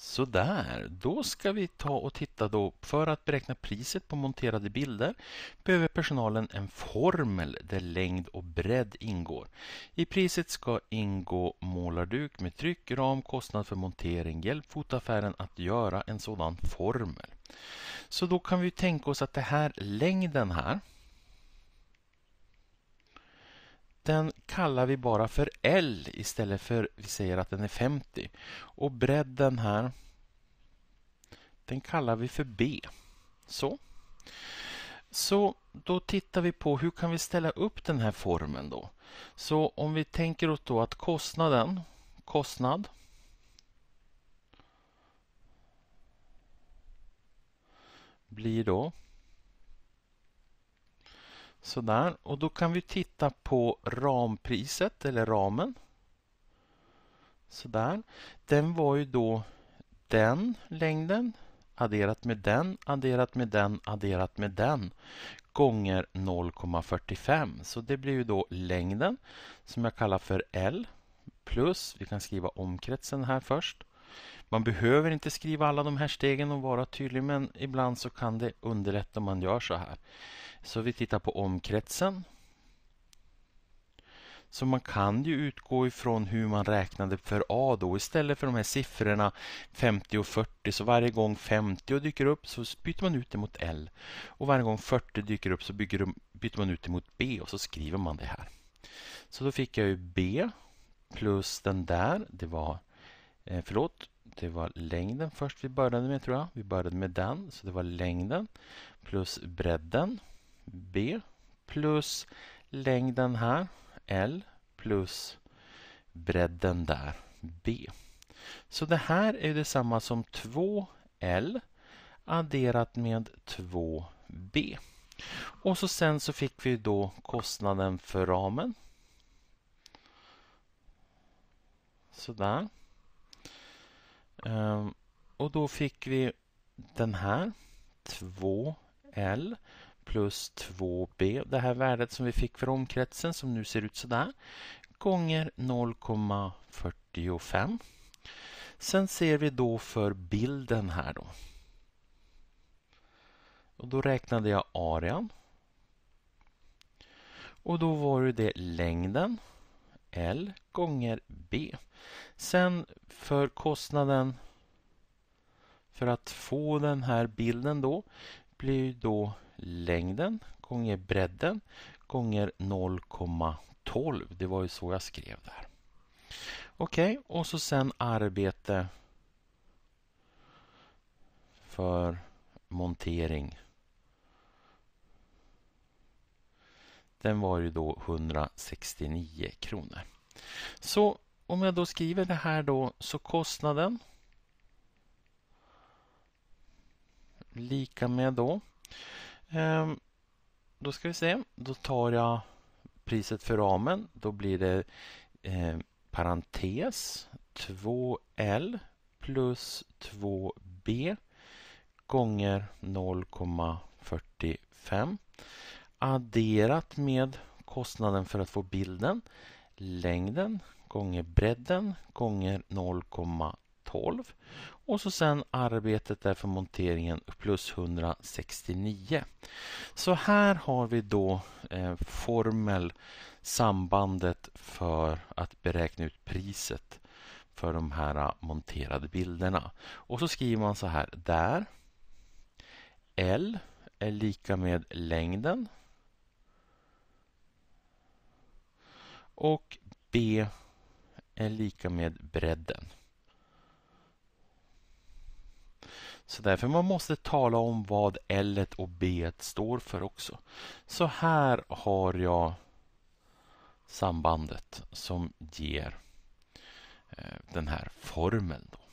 Sådär, då ska vi ta och titta då. För att beräkna priset på monterade bilder behöver personalen en formel där längd och bredd ingår. I priset ska ingå målarduk med tryck, ram, kostnad för montering, hjälp fotaffären att göra en sådan formel. Så då kan vi tänka oss att det här längden här Den kallar vi bara för L istället för vi säger att den är 50. Och bredden här, den kallar vi för B. Så. Så då tittar vi på hur kan vi ställa upp den här formeln då. Så om vi tänker oss då att kostnaden, kostnad, blir då Sådär, och då kan vi titta på rampriset eller ramen. Sådär. Den var ju då den längden adderat med den, adderat med den, adderat med den gånger 0,45. Så det blir ju då längden som jag kallar för L plus, vi kan skriva omkretsen här först. Man behöver inte skriva alla de här stegen och vara tydlig men ibland så kan det underlätta om man gör så här. Så vi tittar på omkretsen. Så man kan ju utgå ifrån hur man räknade för A då. Istället för de här siffrorna 50 och 40 så varje gång 50 dyker upp så byter man ut det mot L. Och varje gång 40 dyker upp så byter man ut det mot B och så skriver man det här. Så då fick jag ju B plus den där. Det var, eh, förlåt, det var längden först vi började med tror jag. Vi började med den, så det var längden plus bredden. B plus längden här, L plus bredden där, B. Så det här är detsamma som 2L adderat med 2B. Och så sen så fick vi då kostnaden för ramen. Sådär. Ehm, och då fick vi den här, 2L plus 2b, det här värdet som vi fick för omkretsen som nu ser ut så där gånger 0,45. Sen ser vi då för bilden här då. Och då räknade jag arean. Och då var det längden L gånger B. Sen för kostnaden för att få den här bilden då blir då längden gånger bredden gånger 0,12. Det var ju så jag skrev där. Okej, okay, och så sen arbete för montering. Den var ju då 169 kronor. Så om jag då skriver det här då, så kostnaden lika med då. Ehm, då ska vi se. Då tar jag priset för ramen. Då blir det eh, parentes 2L plus 2B gånger 0,45 adderat med kostnaden för att få bilden längden gånger bredden gånger 0,1 12 och så sen arbetet där för monteringen plus 169. Så här har vi då eh, formel sambandet för att beräkna ut priset för de här monterade bilderna. Och så skriver man så här där L är lika med längden och B är lika med bredden. Så därför man måste tala om vad L och B står för också. Så här har jag sambandet som ger eh, den här formeln. Då.